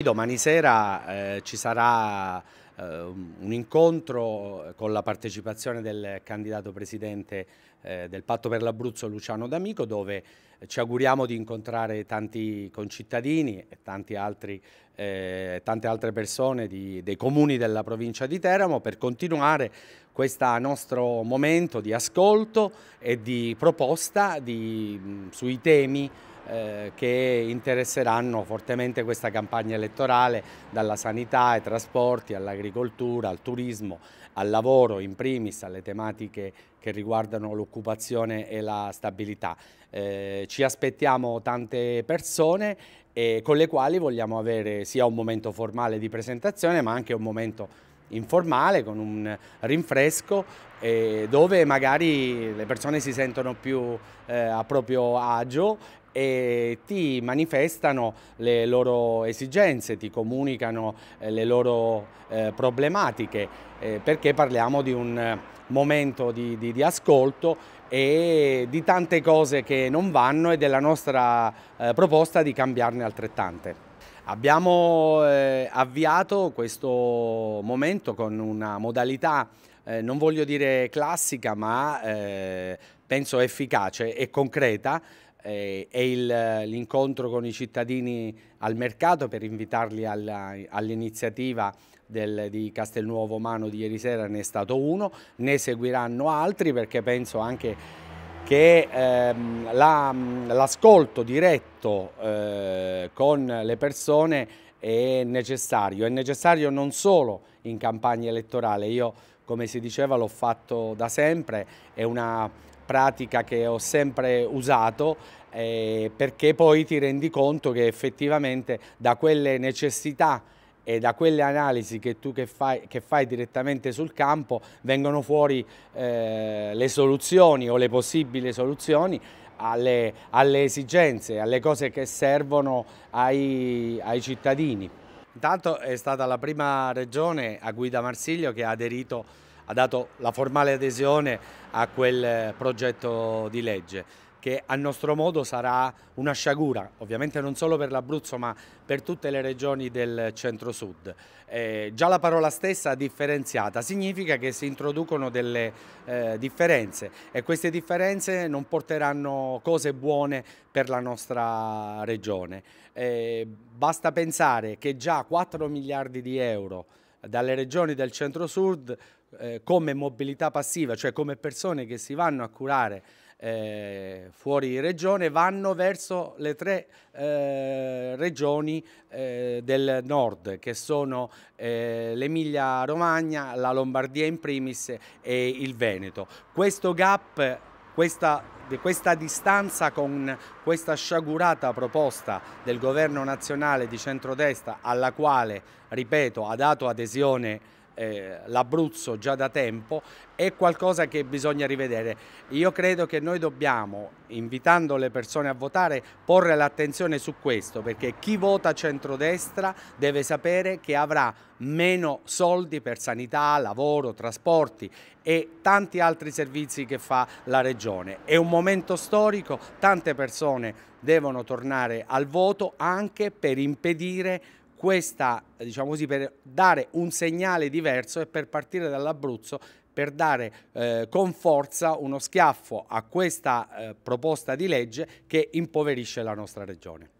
Domani sera eh, ci sarà eh, un incontro con la partecipazione del candidato presidente eh, del Patto per l'Abruzzo Luciano D'Amico dove ci auguriamo di incontrare tanti concittadini e tanti altri, eh, tante altre persone di, dei comuni della provincia di Teramo per continuare questo nostro momento di ascolto e di proposta di, sui temi eh, che interesseranno fortemente questa campagna elettorale, dalla sanità ai trasporti, all'agricoltura, al turismo, al lavoro in primis, alle tematiche che riguardano l'occupazione e la stabilità. Eh, ci aspettiamo tante persone e eh, con le quali vogliamo avere sia un momento formale di presentazione ma anche un momento informale, con un rinfresco eh, dove magari le persone si sentono più eh, a proprio agio e ti manifestano le loro esigenze, ti comunicano eh, le loro eh, problematiche, eh, perché parliamo di un momento di, di, di, ascolto e di tante cose che non vanno e della nostra eh, proposta di cambiarne altrettante. Abbiamo eh, avviato questo momento con una modalità, eh, non voglio dire classica, ma eh, penso efficace e concreta, eh, è l'incontro con i cittadini al mercato per invitarli all'iniziativa all di Castelnuovo Mano di ieri sera ne è stato uno, ne seguiranno altri perché penso anche che ehm, l'ascolto diretto eh, con le persone è necessario, è necessario non solo in campagna elettorale, io come si diceva l'ho fatto da sempre, è una pratica che ho sempre usato eh, perché poi ti rendi conto che effettivamente da quelle necessità e da quelle analisi che tu che fai, che fai direttamente sul campo vengono fuori eh, le soluzioni o le possibili soluzioni alle, alle esigenze, alle cose che servono ai, ai cittadini. Intanto è stata la prima regione a guida Marsiglio che ha aderito, ha dato la formale adesione a quel eh, progetto di legge che a nostro modo sarà una sciagura, ovviamente non solo per l'Abruzzo ma per tutte le regioni del centro-sud. Eh, già la parola stessa differenziata significa che si introducono delle eh, differenze e queste differenze non porteranno cose buone per la nostra regione. Eh, basta pensare che già 4 miliardi di euro dalle regioni del centro-sud eh, come mobilità passiva, cioè come persone che si vanno a curare eh, fuori regione vanno verso le tre eh, regioni eh, del nord che sono eh, l'Emilia Romagna, la Lombardia in primis e il Veneto. Questo gap, questa questa distanza con questa sciagurata proposta del governo nazionale di centrodestra alla quale, ripeto, ha dato adesione eh, l'Abruzzo già da tempo è qualcosa che bisogna rivedere. Io credo che noi dobbiamo, invitando le persone a votare, porre l'attenzione su questo, perché chi vota centrodestra deve sapere che avrà meno soldi per sanità, lavoro, trasporti e tanti altri servizi che fa la Regione. È un momento storico, tante persone devono tornare al voto anche per impedire questa, diciamo così, per dare un segnale diverso e per partire dall'Abruzzo per dare eh, con forza uno schiaffo a questa eh, proposta di legge che impoverisce la nostra regione.